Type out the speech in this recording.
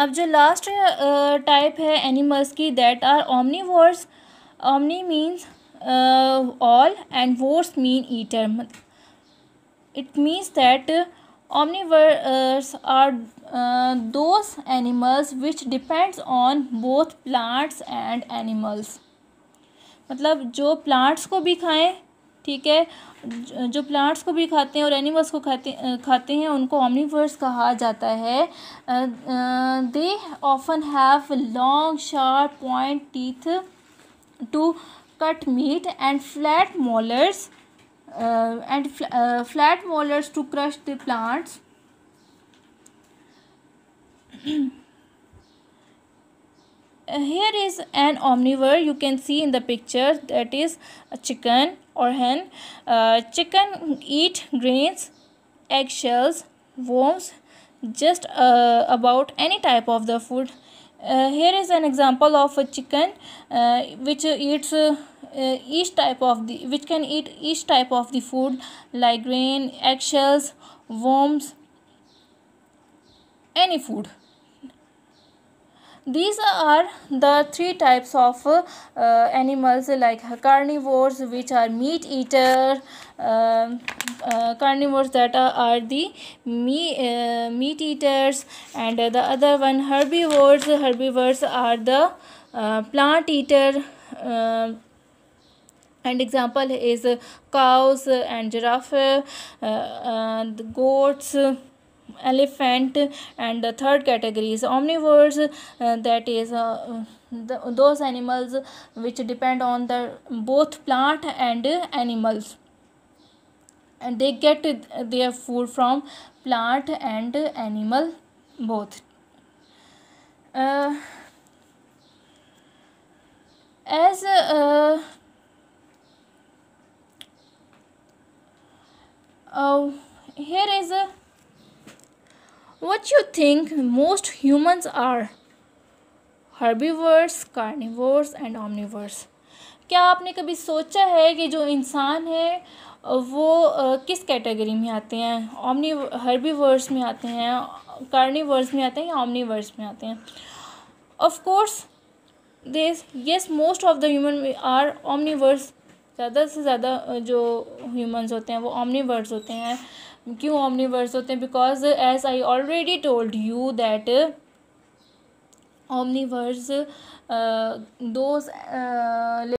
अब जो last type uh, है एनिमल्स की that are vores omni means all and vores mean eater it means that omni are uh, those animals which depends on both plants and मतलब जो plants को भी खाएं ठीक है जो प्लांट्स को भी खाते हैं और एनिमल्स को खाते खाते हैं उनको ऑमनीवर्स कहा जाता है they often have long sharp point teeth to cut meat and flat molars and flat molars to crush the plants here is an omnivore you can see in the picture that is a chicken or hen uh, chicken eat grains eggshells worms just uh, about any type of the food uh, here is an example of a chicken uh, which eats uh, uh each type of the which can eat each type of the food like grain eggshells worms any food these are the three types of uh, animals like carnivores which are meat eater uh, uh, carnivores that are, are the me, uh, meat eaters and the other one herbivores herbivores are the uh, plant eater um, and example is cows and giraffe uh, and goats elephant and the third category is omnivores uh, that is uh, the, those animals which depend on the both plant and animals and they get their food from plant and animal both uh, as uh, uh, here is a what you think most humans are herbivores carnivores and omnivores क्या आपने कभी सोचा है कि जो इंसान है वो किस कैटेगरी में आते हैं ओमनी हर्बीवर्स में आते हैं कार्निवर्स में आते हैं या ओमनीवर्स में आते हैं of course this yes most of the human are omnivores ज़्यादा से ज़्यादा जो ह्यूमंस होते हैं वो ऑमनीवर्स होते हैं क्यों ऑमनीवर्स होते हैं because as I already told you that omniverse those